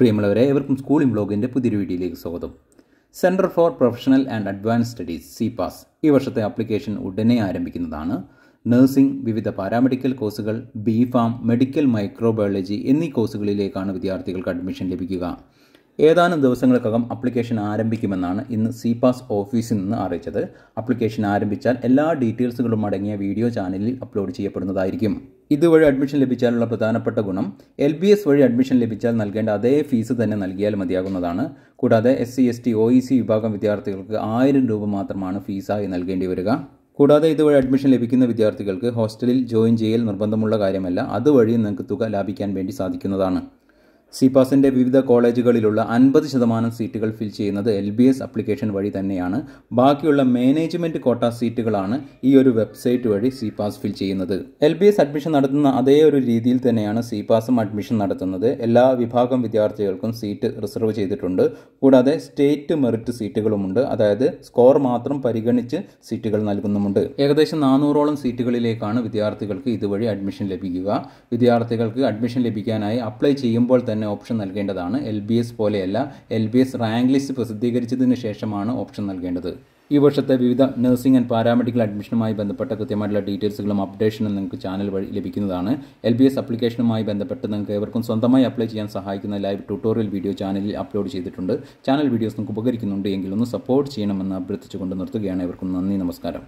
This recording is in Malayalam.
പ്രിയമുള്ളവരെ ഏവർക്കും സ്കൂളിംഗ് ബ്ലോഗിൻ്റെ പുതിയൊരു വീഡിയോയിലേക്ക് സ്വാഗതം centre for professional and advance studies C PAS ഈ വർഷത്തെ ആപ്ലിക്കേഷൻ ഉടനെ ആരംഭിക്കുന്നതാണ് നഴ്സിംഗ് വിവിധ പാരാമെഡിക്കൽ കോഴ്സുകൾ ബി ഫാം മെഡിക്കൽ മൈക്രോബയോളജി എന്നീ കോഴ്സുകളിലേക്കാണ് വിദ്യാർത്ഥികൾക്ക് അഡ്മിഷൻ ലഭിക്കുക ഏതാനും ദിവസങ്ങൾക്കകം അപ്ലിക്കേഷൻ ആരംഭിക്കുമെന്നാണ് ഇന്ന് സി പാസ് ഓഫീസിൽ നിന്ന് അറിയിച്ചത് അപ്ലിക്കേഷൻ ആരംഭിച്ചാൽ എല്ലാ ഡീറ്റെയിൽസുകളും അടങ്ങിയ വീഡിയോ ചാനലിൽ അപ്ലോഡ് ചെയ്യപ്പെടുന്നതായിരിക്കും ഇതുവഴി അഡ്മിഷൻ ലഭിച്ചാലുള്ള പ്രധാനപ്പെട്ട ഗുണം എൽ ബി എസ് വഴി അഡ്മിഷൻ ലഭിച്ചാൽ നൽകേണ്ട അതേ ഫീസ് തന്നെ നൽകിയാൽ മതിയാകുന്നതാണ് കൂടാതെ S C S T O E C വിഭാഗം വിദ്യാർത്ഥികൾക്ക് ആയിരം രൂപ മാത്രമാണ് ഫീസായി നൽകേണ്ടി വരിക കൂടാതെ ഇതുവഴി അഡ്മിഷൻ ലഭിക്കുന്ന വിദ്യാർത്ഥികൾക്ക് ഹോസ്റ്റലിൽ ജോയിൻ ചെയ്യൽ നിർബന്ധമുള്ള കാര്യമല്ല അതുവഴി നിങ്ങൾക്ക് തുക ലാഭിക്കാൻ വേണ്ടി സാധിക്കുന്നതാണ് സിപാസിൻ്റെ വിവിധ കോളേജുകളിലുള്ള അൻപത് ശതമാനം സീറ്റുകൾ ഫിൽ ചെയ്യുന്നത് എൽ ബി എസ് അപ്ലിക്കേഷൻ വഴി തന്നെയാണ് ബാക്കിയുള്ള മാനേജ്മെൻറ്റ് കോട്ട സീറ്റുകളാണ് ഈ ഒരു വെബ്സൈറ്റ് വഴി സിപാസ് ഫിൽ ചെയ്യുന്നത് എൽ ബി എസ് അഡ്മിഷൻ നടത്തുന്ന അതേ ഒരു രീതിയിൽ തന്നെയാണ് സിപാസും അഡ്മിഷൻ നടത്തുന്നത് എല്ലാ വിഭാഗം വിദ്യാർത്ഥികൾക്കും സീറ്റ് റിസർവ് ചെയ്തിട്ടുണ്ട് കൂടാതെ സ്റ്റേറ്റ് മെറിറ്റ് സീറ്റുകളുമുണ്ട് അതായത് സ്കോർ മാത്രം പരിഗണിച്ച് സീറ്റുകൾ നൽകുന്നുമുണ്ട് ഏകദേശം നാനൂറോളം സീറ്റുകളിലേക്കാണ് വിദ്യാർത്ഥികൾക്ക് ഇതുവഴി അഡ്മിഷൻ ലഭിക്കുക വിദ്യാർത്ഥികൾക്ക് അഡ്മിഷൻ ലഭിക്കാനായി അപ്ലൈ ചെയ്യുമ്പോൾ തന്നെ തന്നെ ഓപ്ഷൻ നൽകേണ്ടതാണ് എൽ ബി എസ് പോലെയല്ല L B S rank list പ്രസിദ്ധീകരിച്ചതിന് ശേഷമാണ് ഓപ്ഷൻ നൽകേണ്ടത് ഈ വർഷത്തെ വിവിധ നഴ്സിംഗ് ആൻഡ് പാരാമെഡിക്കൽ അഡ്മിഷനുമായി ബന്ധപ്പെട്ട കൃത്യമായിട്ടുള്ള ഡീറ്റെയിൽസുകളും അപ്ഡേഷനും നിങ്ങൾക്ക് ചാനൽ വഴി ലഭിക്കുന്നതാണ് എൽ ബി എസ് അപ്ലിക്കേഷനുമായി ബന്ധപ്പെട്ട് നിങ്ങൾക്ക് ഏവർക്കും സ്വന്തമായി അപ്ലൈ ചെയ്യാൻ സഹായിക്കുന്ന ലൈവ് ട്യൂട്ടോറിയൽ വീഡിയോ ചാനലിൽ അപ്ലോഡ് ചെയ്തിട്ടുണ്ട് ചാനൽ വീഡിയോസ് നിങ്ങൾക്ക് ഉപകരിക്കുന്നുണ്ട് എങ്കിലൊന്ന് ഒന്ന് സപ്പോർട്ട് ചെയ്യണമെന്ന് അഭ്യർത്ഥിച്ചുകൊണ്ട് നിർത്തുകയാണ് ഏവർക്കും നന്ദി നമസ്കാരം